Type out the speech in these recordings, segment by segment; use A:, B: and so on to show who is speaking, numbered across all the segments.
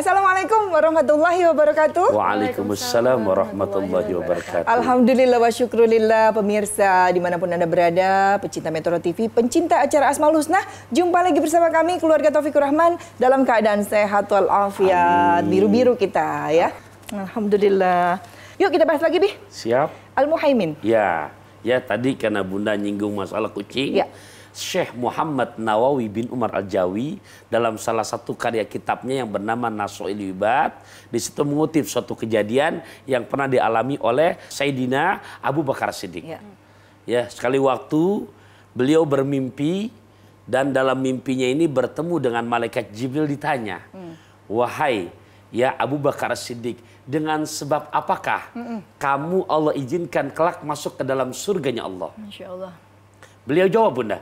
A: Assalamualaikum warahmatullahi wabarakatuh.
B: Waalaikumsalam warahmatullahi wabarakatuh.
A: Alhamdulillah wa syukrulillah pemirsa dimanapun anda berada, pecinta Metro TV, pencinta acara Asmaul Husna. Jumpa lagi bersama kami keluarga Taufikur Rahman dalam keadaan sehat walafiat, biru-biru kita ya. Ah. Alhamdulillah. Yuk kita bahas lagi, bi. Siap. al Muhaymin.
B: Ya ya tadi karena bunda nyinggung masalah kucing ya. Syekh Muhammad Nawawi bin Umar Al-Jawi dalam salah satu karya kitabnya yang bernama Nasoil Ibad di situ mengutip suatu kejadian yang pernah dialami oleh Sayyidina Abu Bakar Siddiq. Ya. ya, sekali waktu beliau bermimpi dan dalam mimpinya ini bertemu dengan malaikat Jibril ditanya, hmm. "Wahai ya Abu Bakar Siddiq dengan sebab apakah mm -mm. kamu Allah izinkan kelak masuk ke dalam surganya Allah? Masya Allah. Beliau jawab bunda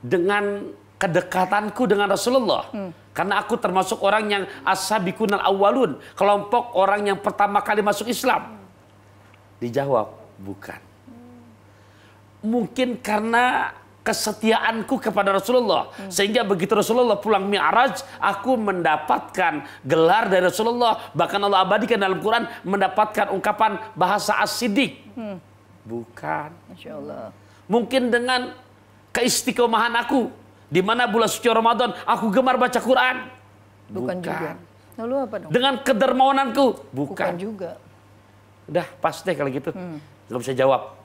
B: dengan kedekatanku dengan Rasulullah. Mm. Karena aku termasuk orang yang asabiqun awalun kelompok orang yang pertama kali masuk Islam. Dijawab bukan. Mm. Mungkin karena kesetiaanku kepada Rasulullah. Hmm. Sehingga begitu Rasulullah pulang mi'raj, aku mendapatkan gelar dari Rasulullah. Bahkan Allah abadikan dalam Quran mendapatkan ungkapan bahasa asidik. hmm. Bukan. Masya Allah. Mungkin dengan keistiqomahan aku. Di mana bulan suci Ramadan aku gemar baca Quran. Bukan, Bukan. juga. Lalu apa dong? Dengan kedermawananku. Bukan. Bukan juga. Udah pasti kalau gitu. Hmm. Gak bisa jawab.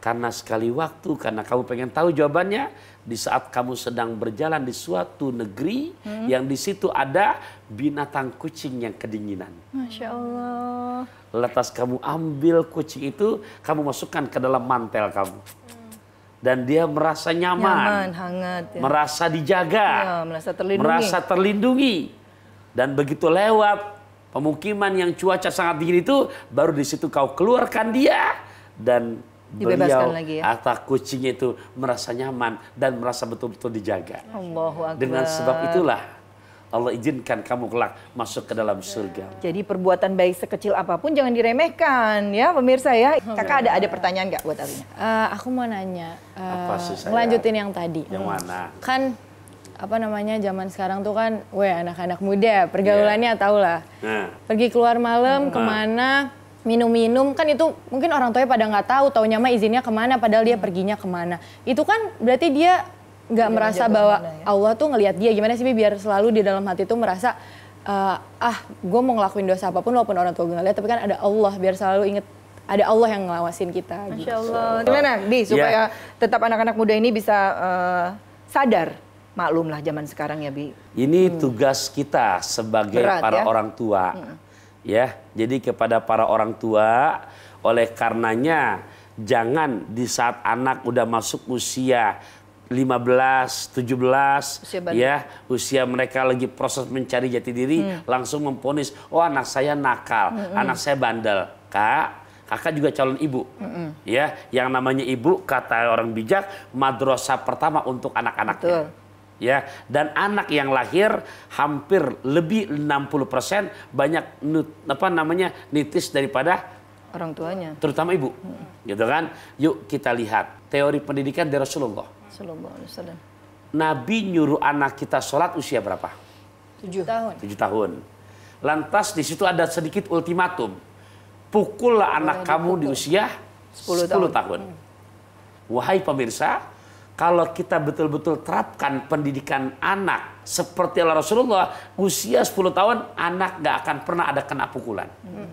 B: Karena sekali waktu, karena kamu pengen tahu jawabannya, di saat kamu sedang berjalan di suatu negeri hmm. yang di situ ada binatang kucing yang kedinginan.
A: Masya Allah.
B: Lantas kamu ambil kucing itu, kamu masukkan ke dalam mantel kamu. Hmm. Dan dia merasa nyaman, nyaman
A: hangat, ya. merasa
B: dijaga, ya,
A: merasa terlindungi. Merasa
B: terlindungi. Dan begitu lewat pemukiman yang cuaca sangat dingin itu, baru di situ kau keluarkan dia dan beliau lagi ya? atau kucing itu merasa nyaman dan merasa betul-betul dijaga.
A: Dengan sebab itulah
B: Allah izinkan kamu kelak masuk ke dalam surga.
A: Jadi perbuatan baik sekecil apapun jangan diremehkan ya pemirsa ya. Iya. Kakak ada ada pertanyaan nggak buat Alina? Uh, aku mau nanya.
B: Uh, apa sih saya? Lanjutin
A: yang tadi. Yang mana? Kan apa namanya zaman sekarang tuh kan, weh anak-anak muda pergaulannya yeah. tau lah. Nah. Pergi keluar malam nah. kemana? minum-minum kan itu mungkin orang tuanya pada nggak tahu taunya mah izinnya kemana padahal dia hmm. perginya kemana itu kan berarti dia nggak merasa bahwa ya. Allah tuh ngelihat dia gimana sih biar selalu di dalam hati tuh merasa uh, ah gue mau ngelakuin dosa apapun walaupun orang tua gue ngeliat tapi kan ada Allah biar selalu inget ada Allah yang ngelawasin kita gitu. Masya gitu. gimana di iya. supaya yeah. tetap anak-anak muda ini bisa uh, sadar maklumlah zaman sekarang ya bi
B: ini hmm. tugas kita sebagai Berat, para ya? orang tua hmm ya. Jadi kepada para orang tua, oleh karenanya jangan di saat anak udah masuk usia 15, 17 usia belas, ya, usia mereka lagi proses mencari jati diri hmm. langsung memponis, "Oh, anak saya nakal, hmm. anak saya bandel." Kak, kakak juga calon ibu. Mm-hmm. Ya, yang namanya ibu kata orang bijak, madrasah pertama untuk anak-anaknya ya dan anak yang lahir hampir lebih 60% banyak nut, apa namanya nitis daripada orang tuanya terutama ibu hmm. gitu kan yuk kita lihat teori pendidikan dari Rasulullah Nabi nyuruh anak kita sholat usia berapa tujuh tahun tujuh tahun lantas di situ ada sedikit ultimatum pukullah anak kamu dipukul. di usia 10, 10 tahun, tahun. Hmm. wahai pemirsa kalau kita betul-betul terapkan pendidikan anak seperti Allah Rasulullah, usia 10 tahun anak gak akan pernah ada kena pukulan. Hmm.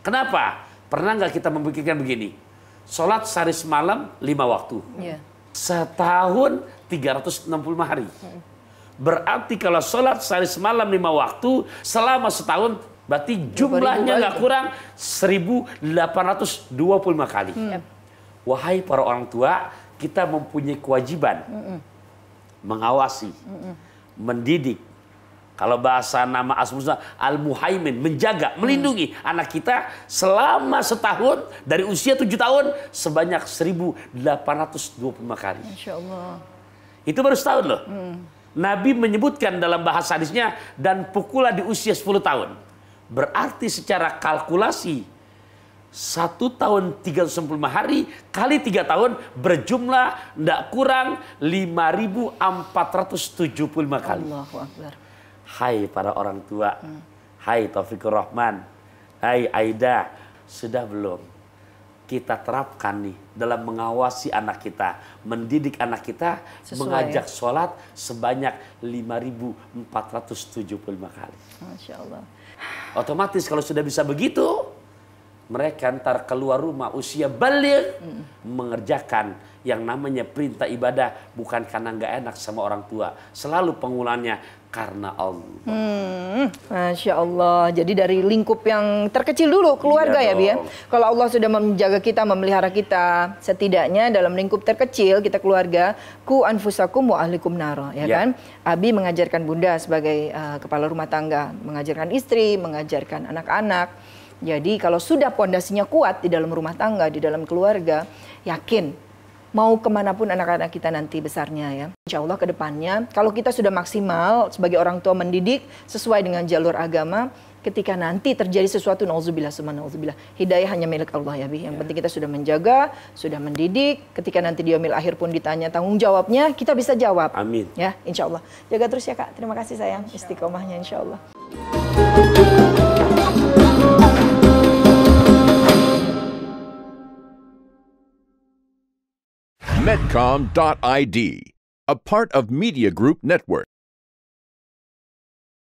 B: Kenapa? Pernah gak kita memikirkan begini? Sholat sehari semalam lima waktu. Yeah. Setahun 365 hari. Hmm. Berarti kalau sholat sehari semalam lima waktu selama setahun berarti jumlahnya gak kurang 1825 kali. Hmm. Wahai para orang tua, kita mempunyai kewajiban mm -mm. mengawasi, mm -mm. mendidik. Kalau bahasa nama asmusna al-muhaimin menjaga, mm. melindungi mm. anak kita selama setahun dari usia tujuh tahun sebanyak 1825 kali. Insya Allah. Itu baru setahun loh. Mm. Nabi menyebutkan dalam bahasa hadisnya dan pukulah di usia 10 tahun. Berarti secara kalkulasi satu tahun 365 hari kali tiga tahun berjumlah tidak kurang 5.475 kali.
A: Allahu Akbar.
B: Hai para orang tua, hmm. hai Taufikur Rahman, hai Aida, sudah belum kita terapkan nih dalam mengawasi anak kita, mendidik anak kita, Sesuai, mengajak ya. sholat sebanyak 5.475 kali. Masya Allah. Otomatis kalau sudah bisa begitu, mereka ntar keluar rumah usia balik hmm. mengerjakan yang namanya perintah ibadah bukan karena nggak enak sama orang tua selalu pengulangannya karena Allah.
A: Hmm, Masya Allah. Jadi dari lingkup yang terkecil dulu iya keluarga iya ya Bi ya? Kalau Allah sudah menjaga kita, memelihara kita, setidaknya dalam lingkup terkecil kita keluarga, ku anfusakum wa ahlikum naro ya, ya. kan. Abi mengajarkan bunda sebagai uh, kepala rumah tangga, mengajarkan istri, mengajarkan anak-anak jadi kalau sudah pondasinya kuat di dalam rumah tangga, di dalam keluarga, yakin mau kemanapun anak-anak kita nanti besarnya ya. Insya Allah ke depannya, kalau kita sudah maksimal sebagai orang tua mendidik sesuai dengan jalur agama, ketika nanti terjadi sesuatu, nauzubillah sumana hidayah hanya milik Allah ya Bi. Yang ya. penting kita sudah menjaga, sudah mendidik, ketika nanti di mil akhir pun ditanya tanggung jawabnya, kita bisa jawab. Amin. Ya, insya Allah. Jaga terus ya Kak, terima kasih sayang, insya istiqomahnya insya Allah. Mediacom.id, a part of Media Group Network.